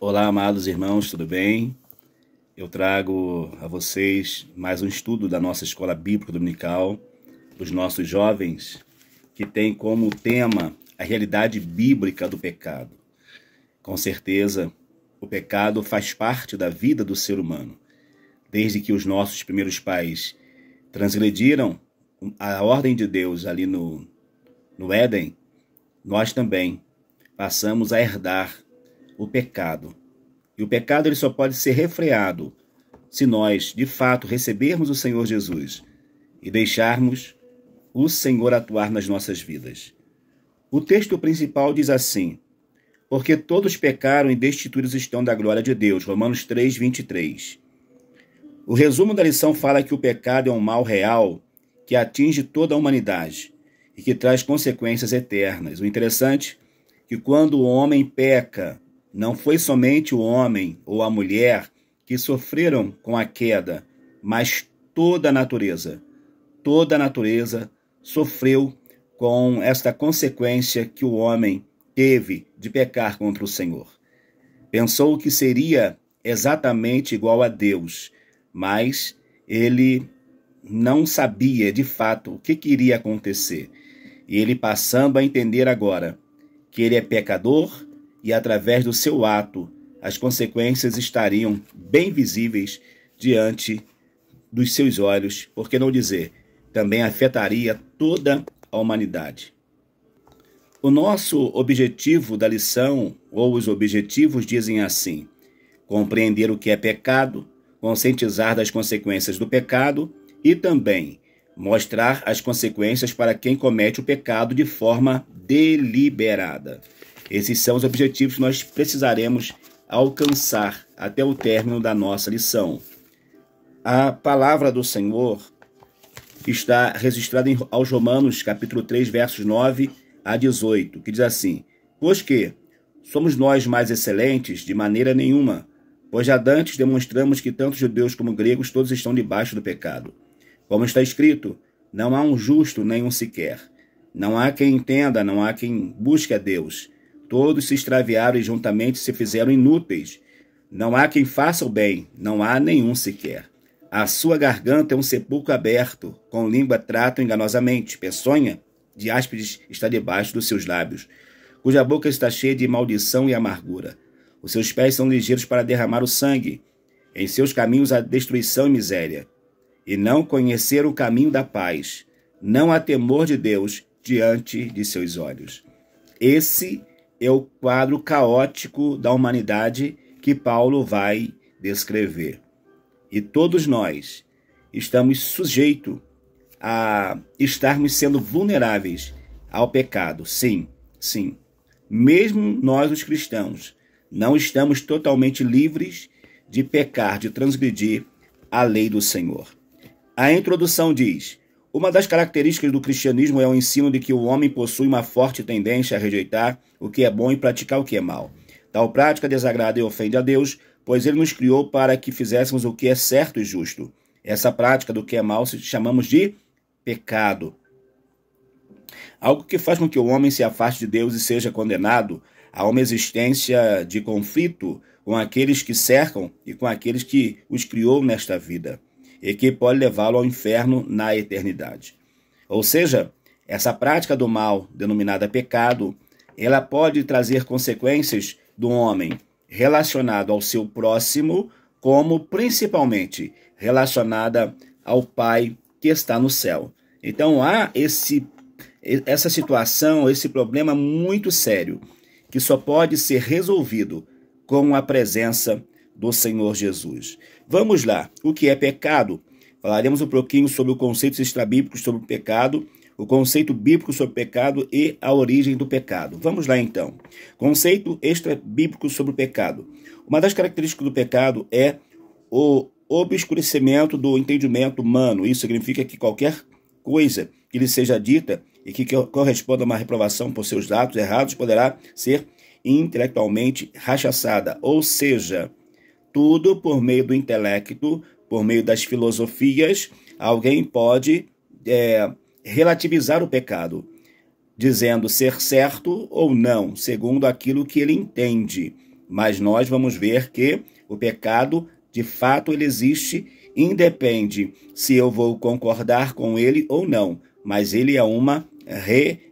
Olá, amados irmãos, tudo bem? Eu trago a vocês mais um estudo da nossa escola bíblica dominical, dos nossos jovens, que tem como tema a realidade bíblica do pecado. Com certeza, o pecado faz parte da vida do ser humano. Desde que os nossos primeiros pais transgrediram a ordem de Deus ali no, no Éden, nós também passamos a herdar o pecado. E o pecado ele só pode ser refreado se nós, de fato, recebermos o Senhor Jesus e deixarmos o Senhor atuar nas nossas vidas. O texto principal diz assim: Porque todos pecaram e destituídos estão da glória de Deus. Romanos 3, 23. O resumo da lição fala que o pecado é um mal real que atinge toda a humanidade e que traz consequências eternas. O interessante é que quando o homem peca, não foi somente o homem ou a mulher que sofreram com a queda, mas toda a natureza. Toda a natureza sofreu com esta consequência que o homem teve de pecar contra o Senhor. Pensou que seria exatamente igual a Deus, mas ele não sabia de fato o que queria acontecer. E ele passando a entender agora que ele é pecador e através do seu ato, as consequências estariam bem visíveis diante dos seus olhos, por que não dizer, também afetaria toda a humanidade. O nosso objetivo da lição, ou os objetivos, dizem assim: compreender o que é pecado, conscientizar das consequências do pecado e também mostrar as consequências para quem comete o pecado de forma deliberada. Esses são os objetivos que nós precisaremos alcançar até o término da nossa lição. A palavra do Senhor está registrada em, aos Romanos, capítulo 3, versos 9 a 18, que diz assim: Pois que somos nós mais excelentes de maneira nenhuma, pois já dantes demonstramos que tanto judeus como gregos todos estão debaixo do pecado. Como está escrito, não há um justo nenhum sequer. Não há quem entenda, não há quem busque a Deus. Todos se extraviaram e juntamente se fizeram inúteis. Não há quem faça o bem, não há nenhum sequer. A sua garganta é um sepulcro aberto, com língua trato enganosamente. Peçonha de áspides está debaixo dos seus lábios, cuja boca está cheia de maldição e amargura. Os seus pés são ligeiros para derramar o sangue. Em seus caminhos há destruição e miséria. E não conheceram o caminho da paz. Não há temor de Deus diante de seus olhos. Esse é o quadro caótico da humanidade que Paulo vai descrever. E todos nós estamos sujeitos a estarmos sendo vulneráveis ao pecado. Sim, sim. Mesmo nós, os cristãos, não estamos totalmente livres de pecar, de transgredir a lei do Senhor. A introdução diz: uma das características do cristianismo é o ensino de que o homem possui uma forte tendência a rejeitar o que é bom e praticar o que é mal. Tal prática desagrada e ofende a Deus, pois ele nos criou para que fizéssemos o que é certo e justo. Essa prática do que é mal chamamos de pecado. Algo que faz com que o homem se afaste de Deus e seja condenado a uma existência de conflito com aqueles que cercam e com aqueles que os criou nesta vida e que pode levá-lo ao inferno na eternidade. Ou seja, essa prática do mal, denominada pecado, ela pode trazer consequências do homem relacionado ao seu próximo, como principalmente relacionada ao Pai que está no céu. Então há esse essa situação, esse problema muito sério, que só pode ser resolvido com a presença do Senhor Jesus. Vamos lá, o que é pecado? Falaremos um pouquinho sobre o conceito extrabíblico sobre o pecado, o conceito bíblico sobre o pecado e a origem do pecado. Vamos lá então. Conceito extrabíblico sobre o pecado. Uma das características do pecado é o obscurecimento do entendimento humano. Isso significa que qualquer coisa que lhe seja dita e que corresponda a uma reprovação por seus atos errados poderá ser intelectualmente rachaçada, ou seja, tudo por meio do intelecto, por meio das filosofias, alguém pode é, relativizar o pecado, dizendo ser certo ou não, segundo aquilo que ele entende. Mas nós vamos ver que o pecado, de fato, ele existe, independe se eu vou concordar com ele ou não, mas ele é uma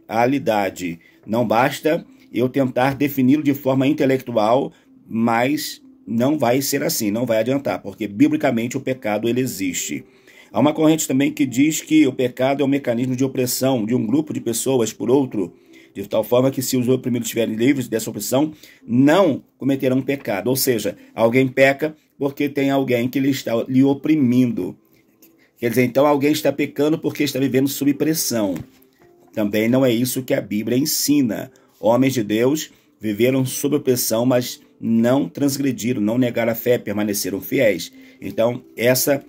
realidade. Não basta eu tentar defini-lo de forma intelectual, mas não vai ser assim, não vai adiantar, porque biblicamente o pecado ele existe. Há uma corrente também que diz que o pecado é um mecanismo de opressão de um grupo de pessoas por outro, de tal forma que se os oprimidos estiverem livres dessa opressão, não cometerão pecado. Ou seja, alguém peca porque tem alguém que lhe está lhe oprimindo. Quer dizer, então alguém está pecando porque está vivendo sob pressão. Também não é isso que a Bíblia ensina. Homens de Deus viveram sob opressão, mas não transgrediram, não negaram a fé, permaneceram fiéis. Então, essa,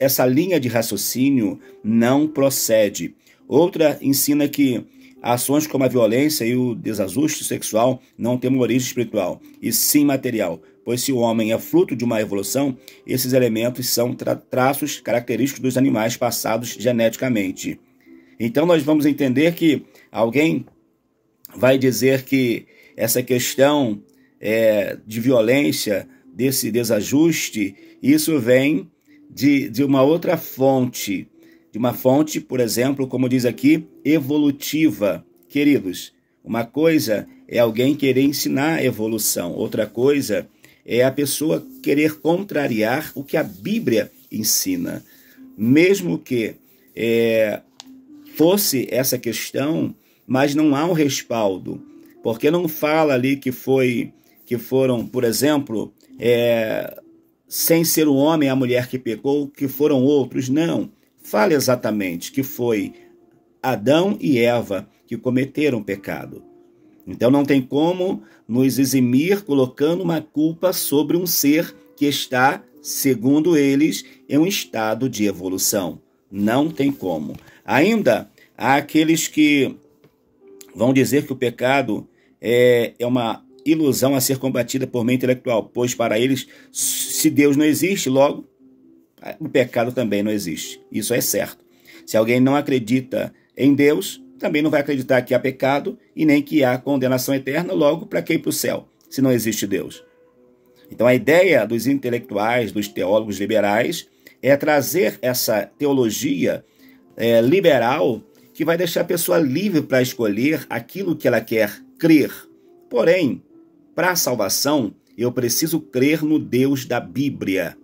essa linha de raciocínio não procede. Outra ensina que ações como a violência e o desajuste sexual não têm uma origem espiritual, e sim material, pois se o homem é fruto de uma evolução, esses elementos são tra traços característicos dos animais passados geneticamente. Então nós vamos entender que alguém vai dizer que essa questão é, de violência, desse desajuste, isso vem de, de uma outra fonte, de uma fonte, por exemplo, como diz aqui, evolutiva. Queridos, uma coisa é alguém querer ensinar evolução, outra coisa é a pessoa querer contrariar o que a Bíblia ensina. Mesmo que é, fosse essa questão, mas não há um respaldo, porque não fala ali que foi que foram, por exemplo, é, sem ser o homem a mulher que pecou, que foram outros. Não. Fala exatamente que foi Adão e Eva que cometeram pecado. Então não tem como nos eximir colocando uma culpa sobre um ser que está, segundo eles, em um estado de evolução. Não tem como. Ainda há aqueles que vão dizer que o pecado é, é uma ilusão a ser combatida por meio intelectual, pois para eles, se Deus não existe, logo o pecado também não existe. Isso é certo. Se alguém não acredita em Deus, também não vai acreditar que há pecado e nem que há condenação eterna, logo para quem para o céu, se não existe Deus. Então a ideia dos intelectuais, dos teólogos liberais, é trazer essa teologia é, liberal que vai deixar a pessoa livre para escolher aquilo que ela quer crer. Porém, para a salvação, eu preciso crer no Deus da Bíblia.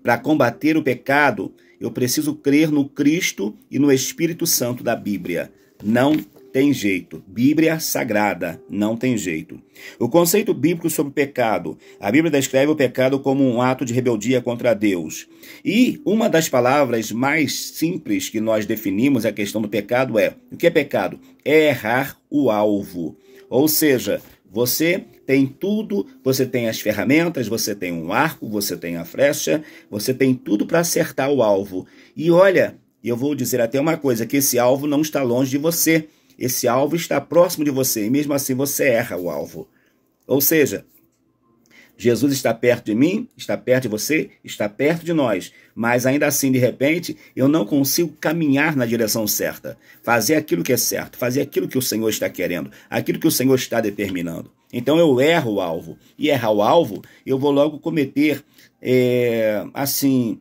Para combater o pecado, eu preciso crer no Cristo e no Espírito Santo da Bíblia. Não tem jeito. Bíblia sagrada, não tem jeito. O conceito bíblico sobre o pecado. A Bíblia descreve o pecado como um ato de rebeldia contra Deus. E uma das palavras mais simples que nós definimos a questão do pecado é: o que é pecado? É errar o alvo. Ou seja, você tem tudo, você tem as ferramentas, você tem um arco, você tem a flecha, você tem tudo para acertar o alvo. E olha, eu vou dizer até uma coisa, que esse alvo não está longe de você. Esse alvo está próximo de você e mesmo assim você erra o alvo. Ou seja, Jesus está perto de mim, está perto de você, está perto de nós, mas ainda assim, de repente, eu não consigo caminhar na direção certa, fazer aquilo que é certo, fazer aquilo que o Senhor está querendo, aquilo que o Senhor está determinando. Então eu erro o alvo, e errar o alvo, eu vou logo cometer, é, assim,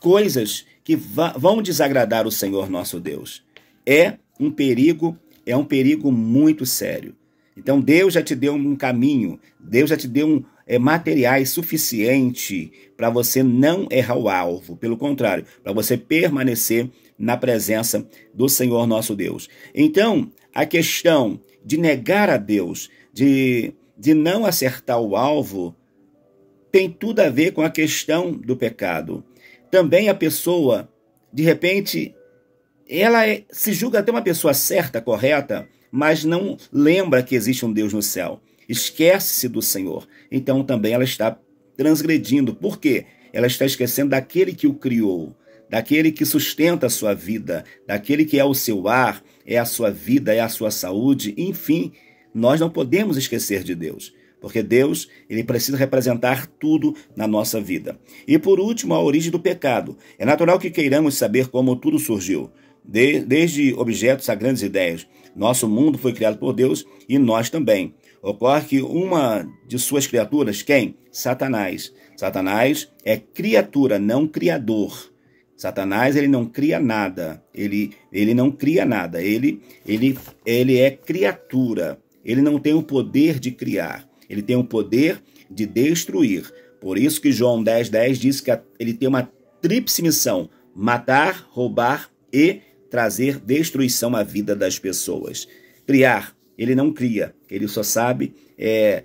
coisas que vão desagradar o Senhor nosso Deus. É um perigo, é um perigo muito sério. Então Deus já te deu um caminho, Deus já te deu um, é, materiais suficiente para você não errar o alvo, pelo contrário, para você permanecer na presença do Senhor nosso Deus. Então, a questão de negar a Deus, de, de não acertar o alvo, tem tudo a ver com a questão do pecado. Também a pessoa, de repente, ela é, se julga até uma pessoa certa, correta, mas não lembra que existe um Deus no céu esquece-se do Senhor, então também ela está transgredindo. Por quê? Ela está esquecendo daquele que o criou, daquele que sustenta a sua vida, daquele que é o seu ar, é a sua vida, é a sua saúde, enfim, nós não podemos esquecer de Deus, porque Deus, ele precisa representar tudo na nossa vida. E por último, a origem do pecado. É natural que queiramos saber como tudo surgiu, desde objetos a grandes ideias. Nosso mundo foi criado por Deus e nós também. Ocorre que uma de suas criaturas, quem? Satanás. Satanás é criatura, não criador. Satanás ele não cria nada. Ele, ele não cria nada. Ele, ele, ele é criatura. Ele não tem o poder de criar. Ele tem o poder de destruir. Por isso que João 10, 10 diz que ele tem uma tríplice missão: matar, roubar e trazer destruição à vida das pessoas. Criar ele não cria, ele só sabe é,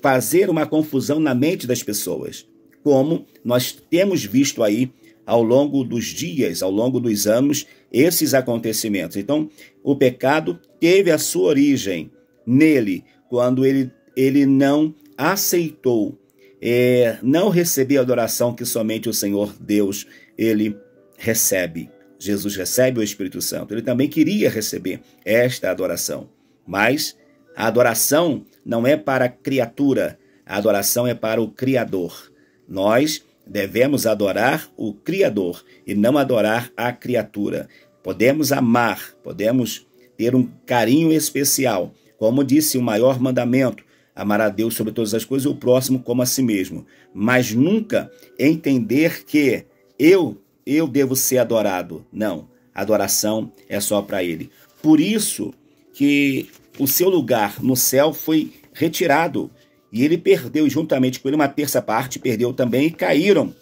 fazer uma confusão na mente das pessoas, como nós temos visto aí ao longo dos dias, ao longo dos anos, esses acontecimentos. Então, o pecado teve a sua origem nele, quando ele, ele não aceitou, é, não recebeu a adoração que somente o Senhor Deus ele recebe. Jesus recebe o Espírito Santo. Ele também queria receber esta adoração. Mas a adoração não é para a criatura, a adoração é para o Criador. Nós devemos adorar o Criador e não adorar a criatura. Podemos amar, podemos ter um carinho especial. Como disse o maior mandamento, amar a Deus sobre todas as coisas e o próximo como a si mesmo. Mas nunca entender que eu, eu devo ser adorado. Não, adoração é só para Ele. Por isso, que o seu lugar no céu foi retirado e ele perdeu juntamente com ele uma terça parte, perdeu também e caíram.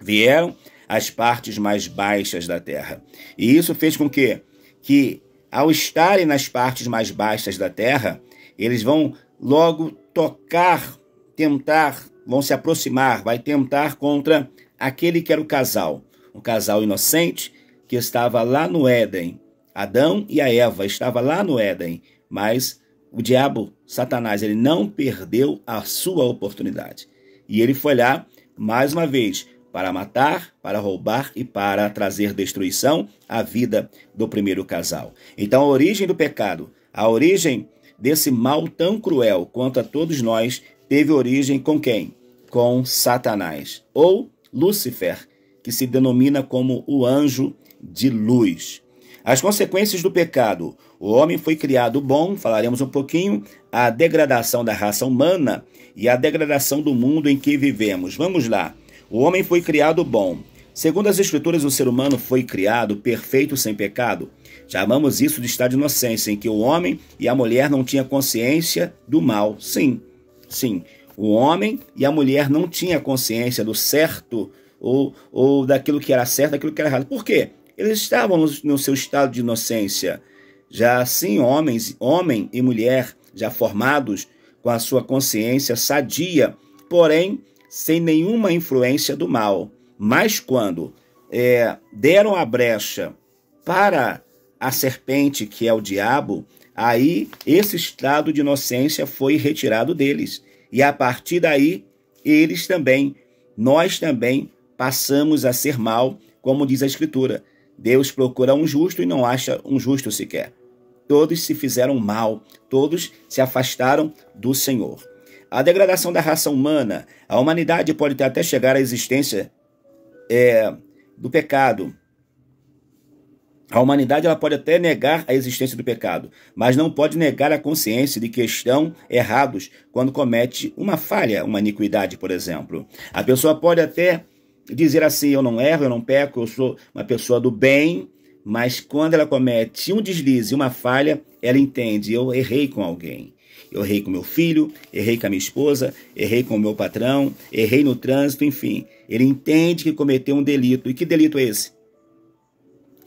Vieram as partes mais baixas da terra. E isso fez com que que ao estarem nas partes mais baixas da terra, eles vão logo tocar, tentar, vão se aproximar, vai tentar contra aquele que era o casal, o casal inocente que estava lá no Éden, Adão e a Eva estava lá no Éden, mas o diabo, Satanás, ele não perdeu a sua oportunidade. E ele foi lá mais uma vez para matar, para roubar e para trazer destruição à vida do primeiro casal. Então a origem do pecado, a origem desse mal tão cruel quanto a todos nós, teve origem com quem? Com Satanás ou Lúcifer, que se denomina como o anjo de luz. As consequências do pecado. O homem foi criado bom, falaremos um pouquinho, a degradação da raça humana e a degradação do mundo em que vivemos. Vamos lá. O homem foi criado bom. Segundo as Escrituras, o ser humano foi criado perfeito sem pecado. Chamamos isso de estado de inocência, em que o homem e a mulher não tinham consciência do mal. Sim, sim. O homem e a mulher não tinham consciência do certo ou, ou daquilo que era certo, daquilo que era errado. Por quê? Eles estavam no seu estado de inocência. Já assim, homens, homem e mulher, já formados, com a sua consciência sadia, porém sem nenhuma influência do mal. Mas quando é, deram a brecha para a serpente, que é o diabo, aí esse estado de inocência foi retirado deles. E a partir daí, eles também, nós também, passamos a ser mal, como diz a Escritura. Deus procura um justo e não acha um justo sequer. Todos se fizeram mal, todos se afastaram do Senhor. A degradação da raça humana, a humanidade pode até chegar à existência é, do pecado. A humanidade ela pode até negar a existência do pecado, mas não pode negar a consciência de que estão errados quando comete uma falha, uma iniquidade, por exemplo. A pessoa pode até dizer assim: eu não erro, eu não peco, eu sou uma pessoa do bem, mas quando ela comete um deslize, uma falha, ela entende: eu errei com alguém. Eu errei com meu filho, errei com a minha esposa, errei com o meu patrão, errei no trânsito, enfim. Ele entende que cometeu um delito. E que delito é esse?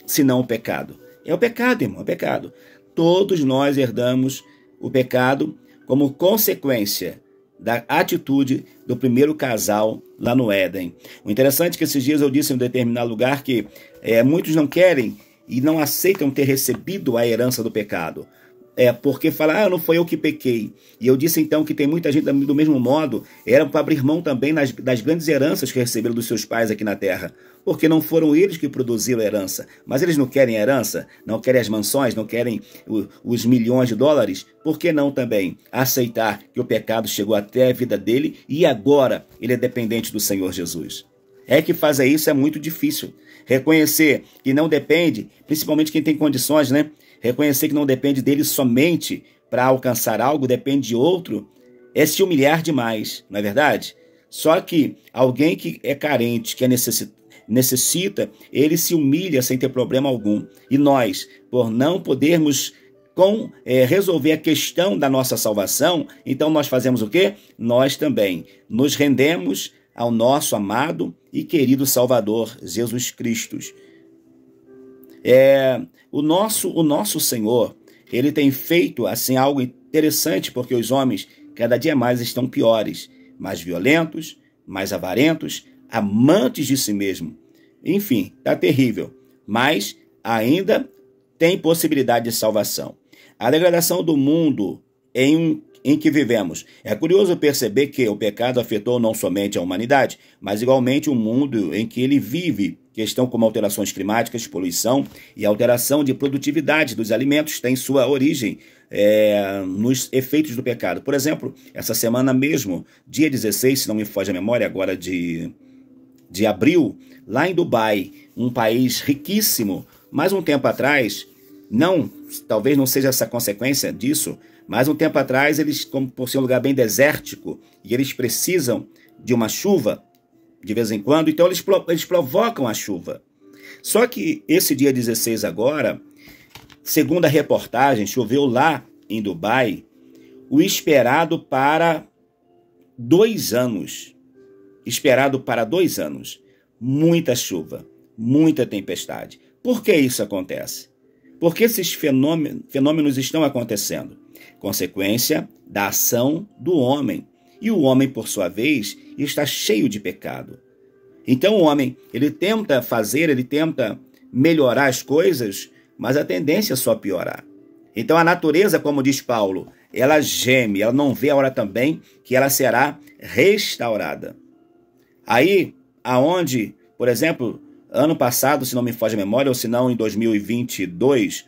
Se não o pecado. É o pecado, irmão, é o pecado. Todos nós herdamos o pecado como consequência da atitude do primeiro casal lá no Éden. O interessante é que esses dias eu disse em um determinado lugar que é, muitos não querem e não aceitam ter recebido a herança do pecado. É, porque falar, ah, não foi eu que pequei. E eu disse então que tem muita gente do mesmo modo, era para abrir mão também nas, das grandes heranças que receberam dos seus pais aqui na terra. Porque não foram eles que produziram a herança. Mas eles não querem herança, não querem as mansões, não querem o, os milhões de dólares. Por que não também aceitar que o pecado chegou até a vida dele e agora ele é dependente do Senhor Jesus? É que fazer isso é muito difícil. Reconhecer que não depende, principalmente quem tem condições, né? reconhecer que não depende dele somente para alcançar algo, depende de outro, é se humilhar demais, não é verdade? Só que alguém que é carente, que é necessitado, necessita, ele se humilha sem ter problema algum. E nós, por não podermos com, é, resolver a questão da nossa salvação, então nós fazemos o quê? Nós também nos rendemos ao nosso amado e querido Salvador Jesus Cristo. É, o nosso, o nosso Senhor, ele tem feito assim algo interessante porque os homens cada dia mais estão piores, mais violentos, mais avarentos, amantes de si mesmo. Enfim, tá terrível, mas ainda tem possibilidade de salvação. A degradação do mundo em, em que vivemos. É curioso perceber que o pecado afetou não somente a humanidade, mas igualmente o mundo em que ele vive. Questão como alterações climáticas, poluição e alteração de produtividade dos alimentos tem sua origem é, nos efeitos do pecado. Por exemplo, essa semana mesmo, dia 16, se não me foge a memória, agora de, de abril, lá em Dubai, um país riquíssimo, mais um tempo atrás, não, talvez não seja essa consequência disso, mas um tempo atrás, eles, como por ser um lugar bem desértico, e eles precisam de uma chuva de vez em quando, então eles, eles provocam a chuva. Só que esse dia 16 agora, segundo a reportagem, choveu lá em Dubai o esperado para dois anos. Esperado para dois anos. Muita chuva, muita tempestade. Por que isso acontece? Por que esses fenômenos, fenômenos estão acontecendo? consequência da ação do homem. E o homem, por sua vez, está cheio de pecado. Então o homem, ele tenta fazer, ele tenta melhorar as coisas, mas a tendência é só piorar. Então a natureza, como diz Paulo, ela geme, ela não vê a hora também que ela será restaurada. Aí, aonde, por exemplo, ano passado, se não me foge a memória, ou se não em 2022,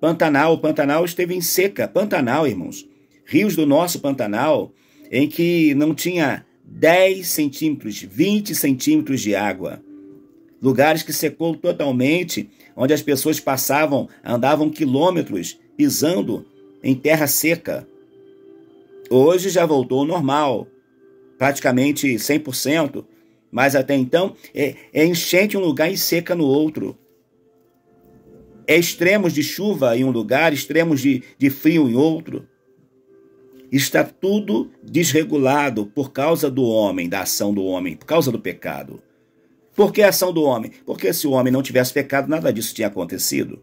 Pantanal, Pantanal esteve em seca. Pantanal, irmãos. Rios do nosso Pantanal, em que não tinha 10 centímetros, 20 centímetros de água. Lugares que secou totalmente, onde as pessoas passavam, andavam quilômetros pisando em terra seca. Hoje já voltou ao normal, praticamente 100%, mas até então é, é enchente um lugar e seca no outro. É extremos de chuva em um lugar, extremos de, de frio em outro. Está tudo desregulado por causa do homem, da ação do homem, por causa do pecado. Por que a ação do homem? Porque se o homem não tivesse pecado, nada disso tinha acontecido.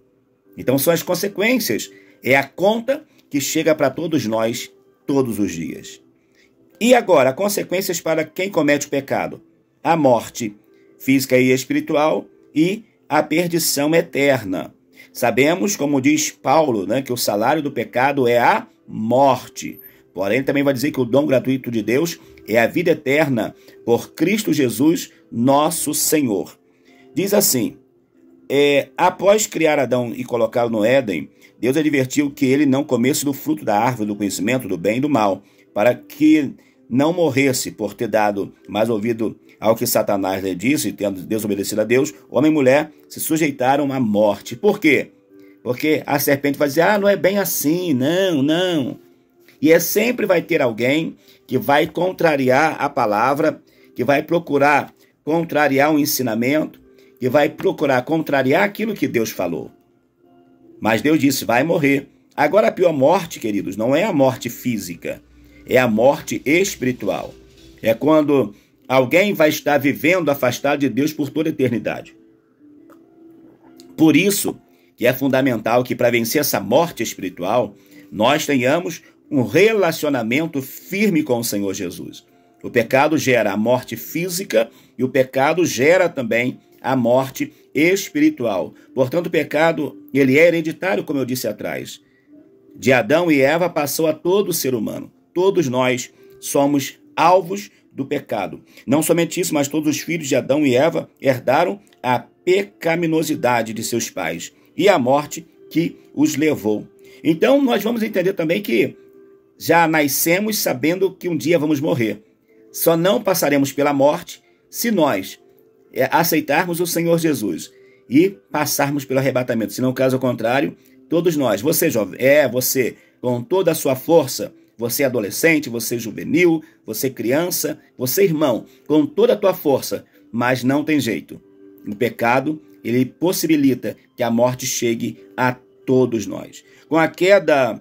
Então são as consequências. É a conta que chega para todos nós todos os dias. E agora, consequências para quem comete o pecado: a morte física e espiritual e a perdição eterna. Sabemos, como diz Paulo, né, que o salário do pecado é a morte. Porém, ele também vai dizer que o dom gratuito de Deus é a vida eterna por Cristo Jesus, nosso Senhor. Diz assim: é, após criar Adão e colocá-lo no Éden, Deus advertiu que ele não comesse do fruto da árvore do conhecimento do bem e do mal, para que não morresse por ter dado mais ouvido ao que Satanás lhe disse, tendo desobedecido a Deus, homem e mulher se sujeitaram à morte. Por quê? Porque a serpente vai dizer: ah, não é bem assim, não, não. E é sempre vai ter alguém que vai contrariar a palavra, que vai procurar contrariar o ensinamento, que vai procurar contrariar aquilo que Deus falou. Mas Deus disse: vai morrer. Agora, a pior morte, queridos, não é a morte física é a morte espiritual. É quando alguém vai estar vivendo afastado de Deus por toda a eternidade. Por isso que é fundamental que para vencer essa morte espiritual, nós tenhamos um relacionamento firme com o Senhor Jesus. O pecado gera a morte física e o pecado gera também a morte espiritual. Portanto, o pecado, ele é hereditário, como eu disse atrás. De Adão e Eva passou a todo ser humano todos nós somos alvos do pecado. Não somente isso, mas todos os filhos de Adão e Eva herdaram a pecaminosidade de seus pais e a morte que os levou. Então, nós vamos entender também que já nascemos sabendo que um dia vamos morrer. Só não passaremos pela morte se nós é, aceitarmos o Senhor Jesus e passarmos pelo arrebatamento. Se não, caso contrário, todos nós, você jovem, é você, com toda a sua força, você é adolescente, você é juvenil, você é criança, você irmão, com toda a tua força, mas não tem jeito. O pecado, ele possibilita que a morte chegue a todos nós. Com a queda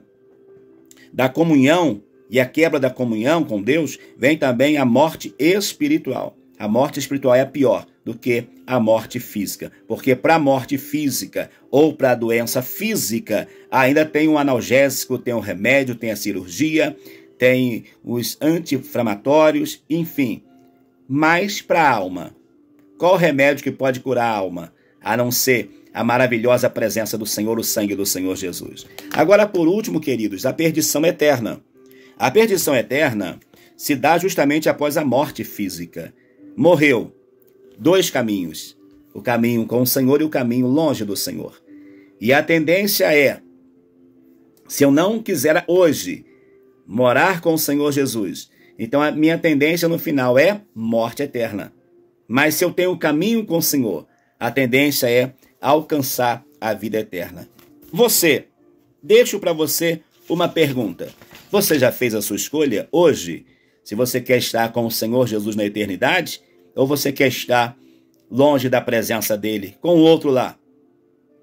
da comunhão e a quebra da comunhão com Deus, vem também a morte espiritual. A morte espiritual é a pior, do que a morte física. Porque para a morte física ou para a doença física, ainda tem um analgésico, tem um remédio, tem a cirurgia, tem os anti-inflamatórios, enfim. Mas para a alma, qual remédio que pode curar a alma, a não ser a maravilhosa presença do Senhor, o sangue do Senhor Jesus? Agora, por último, queridos, a perdição eterna. A perdição eterna se dá justamente após a morte física. Morreu, dois caminhos: o caminho com o Senhor e o caminho longe do Senhor. E a tendência é, se eu não quiser hoje morar com o Senhor Jesus, então a minha tendência no final é morte eterna. Mas se eu tenho o caminho com o Senhor, a tendência é alcançar a vida eterna. Você, deixo para você uma pergunta. Você já fez a sua escolha hoje? Se você quer estar com o Senhor Jesus na eternidade, ou você quer estar longe da presença dele, com o outro lá?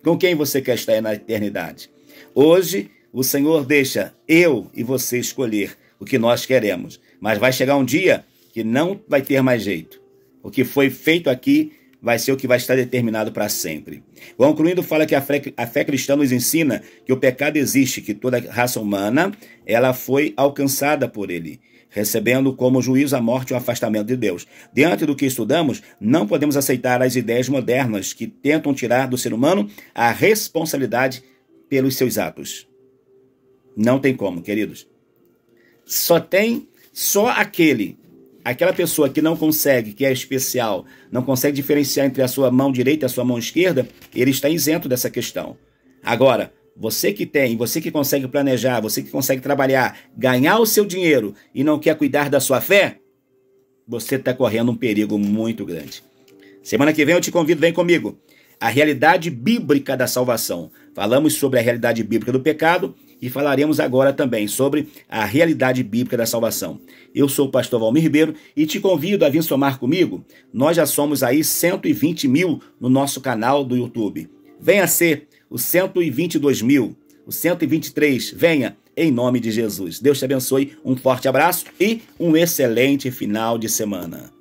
Com quem você quer estar na eternidade? Hoje, o Senhor deixa eu e você escolher o que nós queremos, mas vai chegar um dia que não vai ter mais jeito. O que foi feito aqui vai ser o que vai estar determinado para sempre. O concluindo fala que a fé, a fé, cristã nos ensina que o pecado existe, que toda raça humana ela foi alcançada por ele recebendo como juízo a morte e o afastamento de Deus. Diante do que estudamos, não podemos aceitar as ideias modernas que tentam tirar do ser humano a responsabilidade pelos seus atos. Não tem como, queridos. Só tem só aquele aquela pessoa que não consegue, que é especial, não consegue diferenciar entre a sua mão direita e a sua mão esquerda, ele está isento dessa questão. Agora, você que tem, você que consegue planejar, você que consegue trabalhar, ganhar o seu dinheiro e não quer cuidar da sua fé, você está correndo um perigo muito grande. Semana que vem eu te convido, vem comigo. A realidade bíblica da salvação. Falamos sobre a realidade bíblica do pecado e falaremos agora também sobre a realidade bíblica da salvação. Eu sou o pastor Valmir Ribeiro e te convido a vir somar comigo. Nós já somos aí 120 mil no nosso canal do YouTube. Venha ser o 122 mil, o 123, venha em nome de Jesus. Deus te abençoe, um forte abraço e um excelente final de semana.